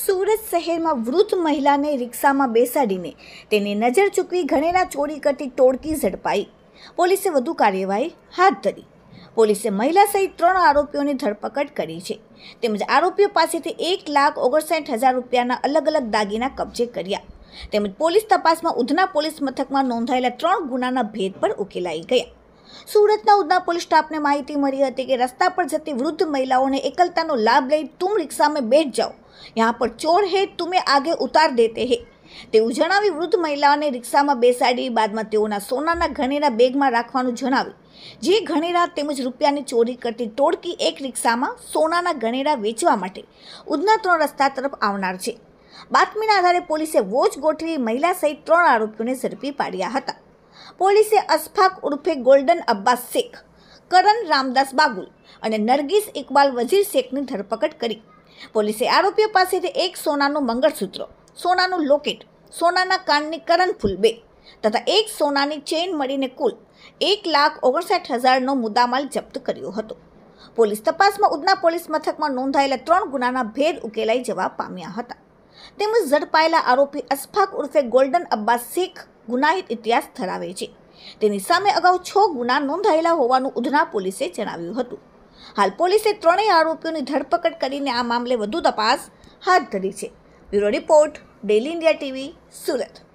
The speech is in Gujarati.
સુરત શહેરમાં વૃદ્ધ મહિલાને રિક્ષામાં બેસાડીને તેને નજર ચૂકવી ઘણેરા ચોરી કરતી ટોળકી ઝડપાઈ પોલીસે વધુ કાર્યવાહી હાથ ધરી પોલીસે મહિલા સહિત ત્રણ આરોપીઓની ધરપકડ કરી છે તેમજ આરોપીઓ પાસેથી એક લાખ ઓગણસાઠ હજાર રૂપિયાના અલગ અલગ દાગીના કબજે કર્યા તેમજ પોલીસ તપાસમાં ઉધના પોલીસ મથકમાં નોંધાયેલા ત્રણ ગુનાના ભેદ પર ઉકેલાઈ ગયા સુરતના ઉધના પોલીસ સ્ટાફને માહિતી મળી હતી કે રસ્તા પર જતી વૃદ્ધ મહિલાઓને એકલતાનો લાભ લઈ તું રિક્ષામાં બેઠ જાઓ यहाँ પર ચોર હે તુમે આગે ઉતાર દેતે हैं તેવું જણાવી વૃદ્ધ મહિલાઓને રિક્ષામાં બેસાડી બાદમાં તેઓના સોનાના ઘરેરા બેગમાં રાખવાનું જણાવ્યું જે ઘરેરા તેમજ રૂપિયાની ચોરી કરતી ટોળકી એક રિક્ષામાં સોનાના ઘરેરા વેચવા માટે ઉધના ત્રણ રસ્તા તરફ આવનાર છે બાતમીના આધારે પોલીસે વોચ ગોઠવી મહિલા સહિત ત્રણ આરોપીઓને ઝડપી પાડ્યા હતા પોલીસે અસ્ફાક ઉર્ફે ગોલ્ડન અબ્બાસ શેખ કરન રામદાસ બાગુલ અને નરગીસ ઇકબાલ વઝીર શેખની ધરપકડ કરી પોલીસે આરોપીઓ પાસેથી એક સોનાનું મંગળસૂત્ર સોનાનું લોકેટ સોનાના કાનની કરણફૂલ બે તથા એક સોનાની ચેઇન મળીને કુલ એક લાખ ઓગણસાઠ હજારનો મુદ્દામાલ જપ્ત કર્યો હતો પોલીસ તપાસમાં ઉધના પોલીસ મથકમાં નોંધાયેલા ત્રણ ગુનાના ભેદ ઉકેલાઈ જવા પામ્યા હતા તેમજ ઝડપાયેલા આરોપી અસફાક ઉર્ફે ગોલ્ડન અબ્બાસ શેખ ગુનાહિત ઇતિહાસ ધરાવે છે તેની સામે અગાઉ છ ગુના નોંધાયેલા હોવાનું ઉધના પોલીસે જણાવ્યું હતું હાલ પોલીસે ત્રણેય આરોપીઓની ધરપકડ કરીને આ મામલે વધુ તપાસ હાથ ધરી છે bureau report daily India TV Surat